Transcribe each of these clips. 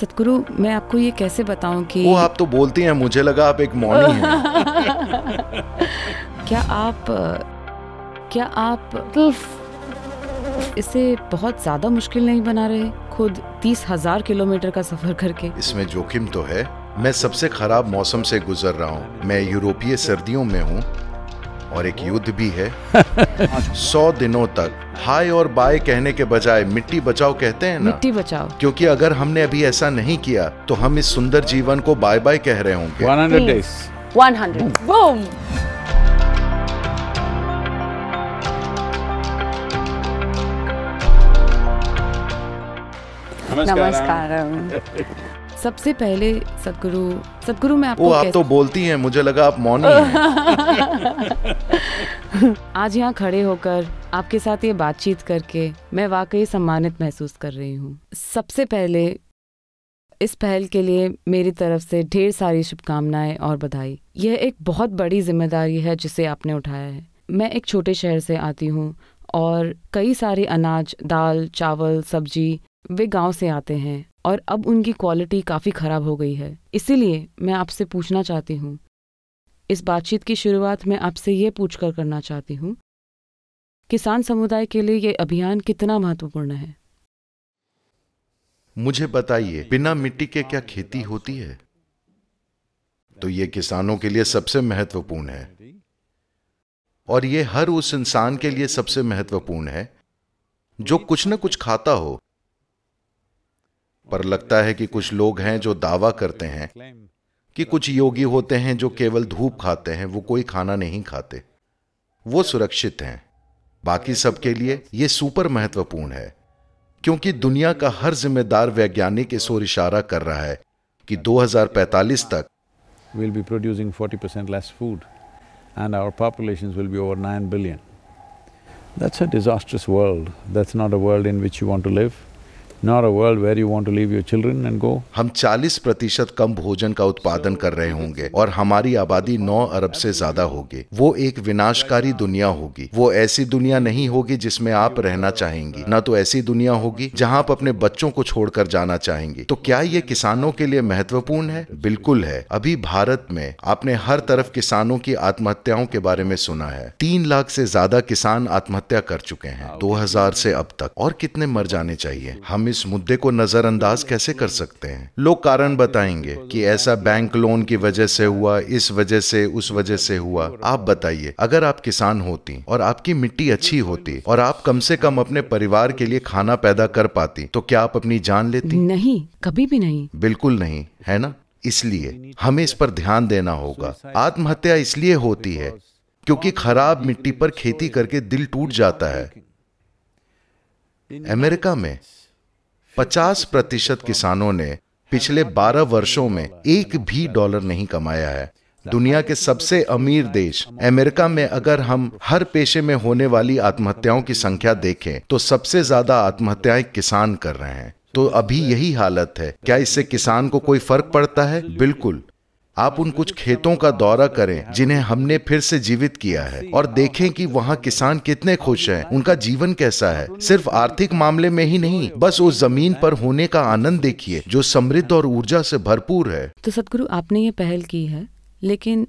सतगुरु मैं आपको ये कैसे बताऊं कि वो आप तो बोलती हैं मुझे लगा आप एक मौनी हैं क्या आप क्या आप इसे बहुत ज़्यादा मुश्किल नहीं बना रहे खुद तीस हजार किलोमीटर का सफर करके इसमें जोखिम तो है मैं सबसे खराब मौसम से गुजर रहा हूँ मैं यूरोपीय सर्दियों में हूँ और एक युद्ध भी है सौ दिनों तक हाय और बाय कहने के बजाय मिट्टी बचाओ कहते हैं ना मिट्टी बचाओ क्योंकि अगर हमने अभी ऐसा नहीं किया तो हम इस सुंदर जीवन को बाय बाय कह रहे होंगे 100 डेज 100 बूम नमस्कार सबसे पहले सदगुरु सदगुरु मैं आपको आप तो बोलती हैं मुझे लगा आप मौन हैं आज यहाँ खड़े होकर आपके साथ ये बातचीत करके मैं वाकई सम्मानित महसूस कर रही हूँ सबसे पहले इस पहल के लिए मेरी तरफ से ढेर सारी शुभकामनाएं और बधाई यह एक बहुत बड़ी जिम्मेदारी है जिसे आपने उठाया है मैं एक छोटे शहर से आती हूँ और कई सारे अनाज दाल चावल सब्जी वे गांव से आते हैं और अब उनकी क्वालिटी काफ़ी ख़राब हो गई है इसीलिए मैं आपसे पूछना चाहती हूँ इस बातचीत की शुरुआत मैं आपसे ये पूछकर करना चाहती हूँ किसान समुदाय के लिए ये अभियान कितना महत्वपूर्ण है मुझे बताइए बिना मिट्टी के क्या खेती होती है तो ये किसानों के लिए सबसे महत्वपूर्ण है और ये हर उस इंसान के लिए सबसे महत्वपूर्ण है जो कुछ न कुछ खाता हो पर लगता है कि कुछ लोग हैं जो दावा करते हैं कि कुछ योगी होते हैं जो केवल धूप खाते हैं वो कोई खाना नहीं खाते वो सुरक्षित हैं बाकी सबके लिए ये सुपर महत्वपूर्ण है क्योंकि दुनिया का हर जिम्मेदार वैज्ञानिक इस ओर इशारा कर रहा है कि 2045 तक will be producing forty percent less food and our population will be over nine billion that's a disastrous world that's not a world in which you want to live not हम 40 प्रतिशत कम भोजन का उत्पादन कर रहे होंगे और हमारी आबादी 9 अरब से ज्यादा होगी वो एक विनाशकारी दुनिया होगी वो ऐसी दुनिया नहीं होगी जिसमें आप रहना चाहेंगी ना तो ऐसी दुनिया होगी जहां आप अपने बच्चों को छोड़कर जाना चाहेंगी तो क्या ये किसानों के लिए महत्वपूर्ण है बिल्कुल है अभी भारत में आपने हर तरफ किसानों की आत्महत्याओं के बारे में सुना है तीन लाख से ज्यादा किसान आत्महत्या कर चुके हैं हजार से अब तक और कितने मर जाने चाहिए हम इस मुद्दे को नजरअंदाज कैसे कर सकते हैं लोग कारण बताएंगे कि ऐसा बैंक लोन की वजह से हुआ इस वजह से उस वजह से हुआ आप बताइए अगर आप किसान होती और आपकी मिट्टी अच्छी होती और आप कम से कम अपने परिवार के लिए खाना पैदा कर पाती तो क्या आप अपनी जान लेती नहीं कभी भी नहीं बिल्कुल नहीं है ना इसलिए हमें इस पर ध्यान देना होगा आत्महत्या इसलिए होती है क्योंकि खराब मिट्टी पर खेती करके दिल टूट जाता है अमेरिका में पचास प्रतिशत किसानों ने पिछले बारह वर्षों में एक भी डॉलर नहीं कमाया है दुनिया के सबसे अमीर देश अमेरिका में अगर हम हर पेशे में होने वाली आत्महत्याओं की संख्या देखें तो सबसे ज्यादा आत्महत्याएं किसान कर रहे हैं तो अभी यही हालत है क्या इससे किसान को कोई फर्क पड़ता है बिल्कुल आप उन कुछ खेतों का दौरा करें जिन्हें हमने फिर से जीवित किया है और देखें कि वहाँ किसान कितने खुश हैं, उनका जीवन कैसा है सिर्फ आर्थिक मामले में ही नहीं बस उस जमीन पर होने का आनंद देखिए जो समृद्ध और ऊर्जा से भरपूर है तो सदगुरु आपने ये पहल की है लेकिन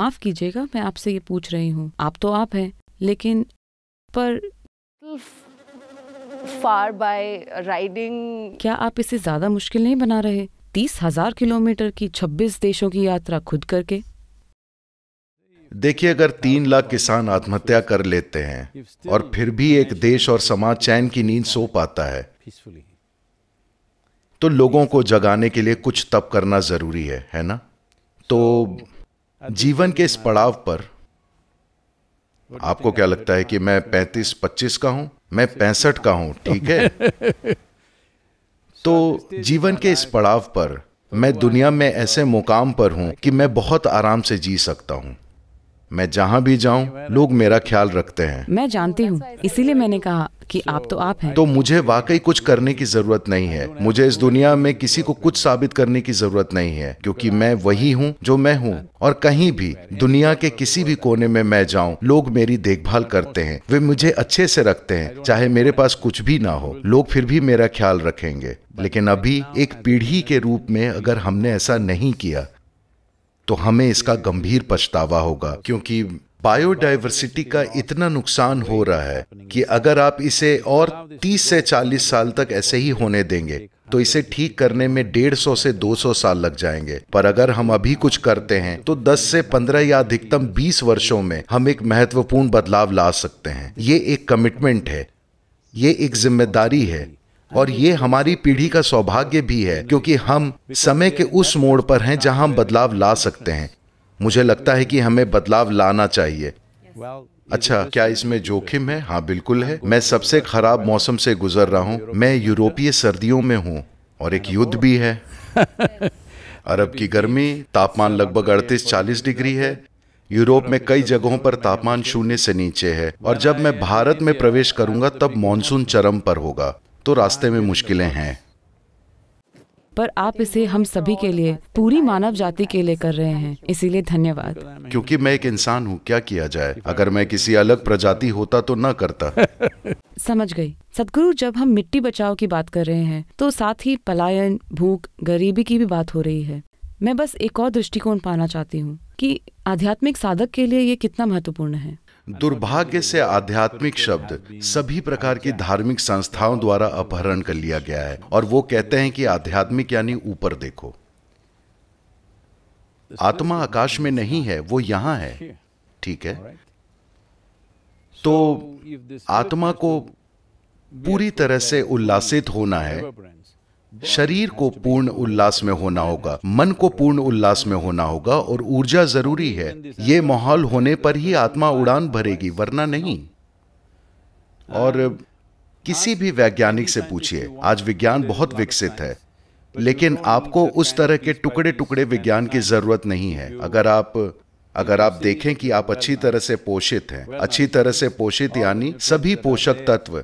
माफ कीजिएगा मैं आपसे ये पूछ रही हूँ आप तो आप हैं लेकिन पर फार बाय राइडिंग क्या आप इसे ज्यादा मुश्किल नहीं बना रहे तीस हजार किलोमीटर की छब्बीस देशों की यात्रा खुद करके देखिए अगर तीन लाख किसान आत्महत्या कर लेते हैं और फिर भी एक देश और समाज चैन की नींद सो पाता है तो लोगों को जगाने के लिए कुछ तप करना जरूरी है है ना तो जीवन के इस पड़ाव पर आपको क्या लगता है कि मैं पैंतीस पच्चीस का हूं मैं पैंसठ का हूं ठीक है तो जीवन के इस पड़ाव पर मैं दुनिया में ऐसे मुकाम पर हूँ कि मैं बहुत आराम से जी सकता हूँ मैं जहाँ भी जाऊँ लोग मेरा ख्याल रखते हैं मैं जानती हूँ इसीलिए मैंने कहा कि आप तो आप हैं तो मुझे वाकई कुछ करने की जरूरत नहीं है मुझे इस दुनिया में किसी को कुछ साबित करने की जरूरत नहीं है क्योंकि मैं वही हूँ जो मैं हूँ और कहीं भी दुनिया के किसी भी कोने में मैं जाऊँ लोग मेरी देखभाल करते हैं वे मुझे अच्छे से रखते हैं चाहे मेरे पास कुछ भी ना हो लोग फिर भी मेरा ख्याल रखेंगे लेकिन अभी एक पीढ़ी के रूप में अगर हमने ऐसा नहीं किया तो हमें इसका गंभीर पछतावा होगा क्योंकि बायोडाइवर्सिटी का इतना नुकसान हो रहा है कि अगर आप इसे और 30 से 40 साल तक ऐसे ही होने देंगे तो इसे ठीक करने में डेढ़ सौ से दो सौ साल लग जाएंगे पर अगर हम अभी कुछ करते हैं तो दस से पंद्रह या अधिकतम बीस वर्षों में हम एक महत्वपूर्ण बदलाव ला सकते हैं ये एक कमिटमेंट है ये एक जिम्मेदारी है और ये हमारी पीढ़ी का सौभाग्य भी है क्योंकि हम समय के उस मोड़ पर हैं जहां हम बदलाव ला सकते हैं मुझे लगता है कि हमें बदलाव लाना चाहिए अच्छा क्या इसमें जोखिम है हाँ बिल्कुल है मैं सबसे खराब मौसम से गुजर रहा हूँ मैं यूरोपीय सर्दियों में हूँ और एक युद्ध oh. भी है अरब की गर्मी तापमान लगभग अड़तीस चालीस डिग्री है यूरोप में कई जगहों पर तापमान शून्य से नीचे है और जब मैं भारत में प्रवेश तो करूंगा तब मानसून चरम पर होगा तो रास्ते में मुश्किलें हैं पर आप इसे हम सभी के लिए पूरी मानव जाति के लिए कर रहे हैं इसीलिए धन्यवाद क्योंकि मैं एक इंसान हूँ क्या किया जाए अगर मैं किसी अलग प्रजाति होता तो न करता समझ गई सदगुरु जब हम मिट्टी बचाव की बात कर रहे हैं तो साथ ही पलायन भूख गरीबी की भी बात हो रही है मैं बस एक और दृष्टिकोण पाना चाहती हूँ कि आध्यात्मिक साधक के लिए ये कितना महत्वपूर्ण है दुर्भाग्य से आध्यात्मिक शब्द सभी प्रकार की धार्मिक संस्थाओं द्वारा अपहरण कर लिया गया है और वो कहते हैं कि आध्यात्मिक यानी ऊपर देखो आत्मा आकाश में नहीं है वो यहां है ठीक है तो आत्मा को पूरी तरह से उल्लासित होना है शरीर को पूर्ण उल्लास में होना होगा मन को पूर्ण उल्लास में होना होगा और ऊर्जा जरूरी है ये माहौल होने पर ही आत्मा उड़ान भरेगी वरना नहीं और किसी भी वैज्ञानिक से पूछिए आज विज्ञान बहुत विकसित है लेकिन आपको उस तरह के टुकड़े टुकड़े विज्ञान की जरूरत नहीं है अगर आप अगर आप देखें कि आप अच्छी तरह से पोषित हैं अच्छी तरह से पोषित यानी सभी पोषक तत्व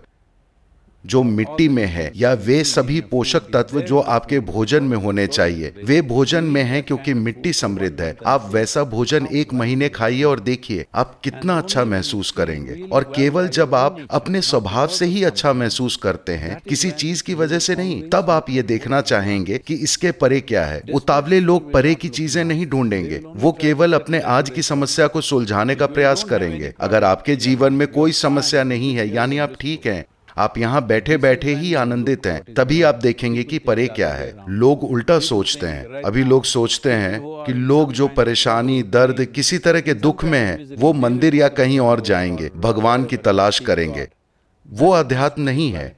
जो मिट्टी में है या वे सभी पोषक तत्व जो आपके भोजन में होने चाहिए वे भोजन में हैं क्योंकि मिट्टी समृद्ध है आप वैसा भोजन एक महीने खाइए और देखिए आप कितना अच्छा महसूस करेंगे और केवल जब आप अपने स्वभाव से ही अच्छा महसूस करते हैं किसी चीज की वजह से नहीं तब आप ये देखना चाहेंगे कि इसके परे क्या है उतावले लोग परे की चीजें नहीं ढूंढेंगे वो केवल अपने आज की समस्या को सुलझाने का प्रयास करेंगे अगर आपके जीवन में कोई समस्या नहीं है यानी आप ठीक है आप यहाँ बैठे बैठे ही आनंदित हैं तभी आप देखेंगे कि परे क्या है लोग उल्टा सोचते हैं अभी लोग सोचते हैं कि लोग जो परेशानी दर्द किसी तरह के दुख में हैं वो मंदिर या कहीं और जाएंगे भगवान की तलाश करेंगे वो अध्यात्म नहीं है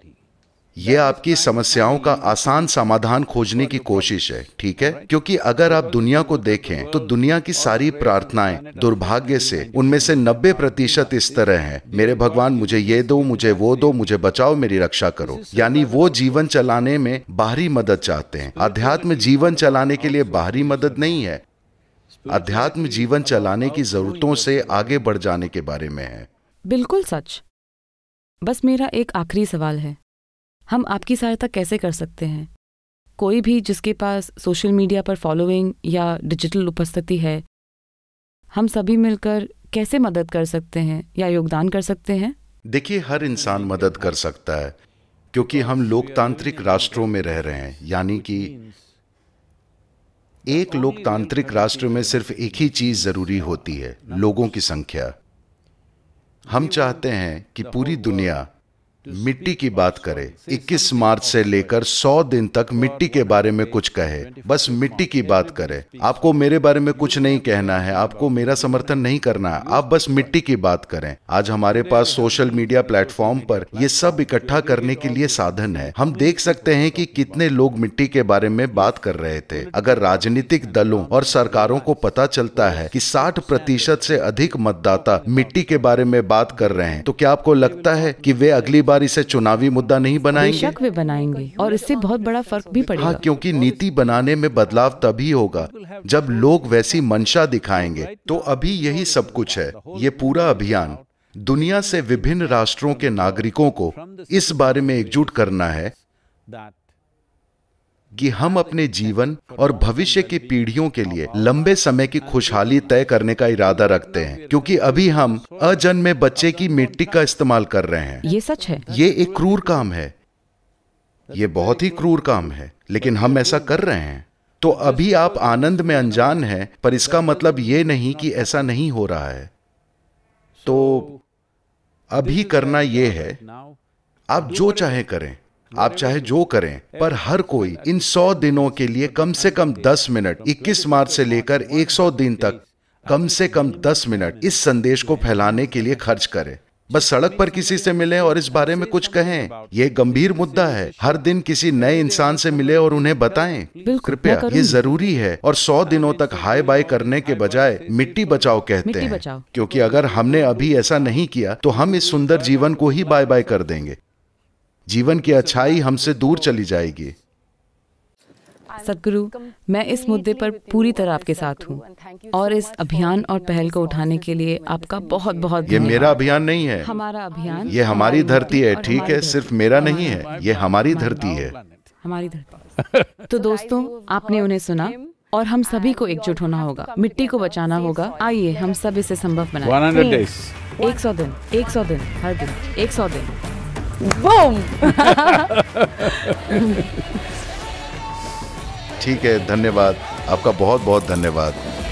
ये आपकी समस्याओं का आसान समाधान खोजने की कोशिश है ठीक है क्योंकि अगर आप दुनिया को देखें तो दुनिया की सारी प्रार्थनाएं दुर्भाग्य से उनमें से 90 प्रतिशत इस तरह हैं मेरे भगवान मुझे ये दो मुझे वो दो मुझे बचाओ मेरी रक्षा करो यानी वो जीवन चलाने में बाहरी मदद चाहते हैं अध्यात्म जीवन चलाने के लिए बाहरी मदद नहीं है अध्यात्म जीवन चलाने की जरूरतों से आगे बढ़ जाने के बारे में है बिल्कुल सच बस मेरा एक आखिरी सवाल है हम आपकी सहायता कैसे कर सकते हैं कोई भी जिसके पास सोशल मीडिया पर फॉलोइंग या डिजिटल उपस्थिति है हम सभी मिलकर कैसे मदद कर सकते हैं या योगदान कर सकते हैं देखिए हर इंसान मदद कर सकता है क्योंकि हम लोकतांत्रिक राष्ट्रों में रह रहे हैं यानी कि एक लोकतांत्रिक राष्ट्र में सिर्फ एक ही चीज जरूरी होती है लोगों की संख्या हम चाहते हैं कि पूरी दुनिया मिट्टी की बात करे 21 मार्च से लेकर 100 दिन तक मिट्टी के बारे में कुछ कहे बस मिट्टी की बात करे आपको मेरे बारे में कुछ नहीं कहना है आपको मेरा समर्थन नहीं करना है आप बस मिट्टी की बात करें आज हमारे पास सोशल मीडिया प्लेटफॉर्म पर ये सब इकट्ठा करने के लिए साधन है हम देख सकते हैं कि कितने लोग मिट्टी के बारे में बात कर रहे थे अगर राजनीतिक दलों और सरकारों को पता चलता है की साठ प्रतिशत अधिक मतदाता मिट्टी के बारे में बात कर रहे हैं तो क्या आपको लगता है की वे अगली बार इसे चुनावी मुद्दा नहीं बनाएंगे शक वे बनाएंगे और इससे बहुत बड़ा फर्क भी पड़ेगा हाँ, क्योंकि नीति बनाने में बदलाव तभी होगा जब लोग वैसी मंशा दिखाएंगे तो अभी यही सब कुछ है ये पूरा अभियान दुनिया से विभिन्न राष्ट्रों के नागरिकों को इस बारे में एकजुट करना है कि हम अपने जीवन और भविष्य की पीढ़ियों के लिए लंबे समय की खुशहाली तय करने का इरादा रखते हैं क्योंकि अभी हम अजन्मे बच्चे की मिट्टी का इस्तेमाल कर रहे हैं ये सच है ये एक क्रूर काम है ये बहुत ही क्रूर काम है लेकिन हम ऐसा कर रहे हैं तो अभी आप आनंद में अनजान हैं पर इसका मतलब ये नहीं कि ऐसा नहीं हो रहा है तो अभी करना यह है आप जो चाहे करें आप चाहे जो करें पर हर कोई इन सौ दिनों के लिए कम से कम दस मिनट इक्कीस मार्च से लेकर एक सौ दिन तक कम से कम दस मिनट इस संदेश को फैलाने के लिए खर्च करे बस सड़क पर किसी से मिले और इस बारे में कुछ कहें ये गंभीर मुद्दा है हर दिन किसी नए इंसान से मिले और उन्हें बताएं कृपया ये जरूरी है और सौ दिनों तक हाय बाय करने के बजाय मिट्टी बचाओ कहते हैं क्योंकि अगर हमने अभी ऐसा नहीं किया तो हम इस सुंदर जीवन को ही बाय बाय कर देंगे जीवन की अच्छाई हमसे दूर चली जाएगी सदगुरु मैं इस मुद्दे पर पूरी तरह आपके साथ हूँ और इस अभियान और पहल को उठाने के लिए आपका बहुत बहुत ये मेरा अभियान नहीं है हमारा अभियान ये हमारी धरती है ठीक है सिर्फ मेरा नहीं है ये हमारी धरती है हमारी धरती तो दोस्तों आपने उन्हें सुना और हम सभी को एकजुट होना होगा मिट्टी को बचाना होगा आइए हम सब इसे संभव बनाए एक सौ दिन एक सौ दिन हर दिन एक सौ दिन बूम ठीक है धन्यवाद आपका बहुत बहुत धन्यवाद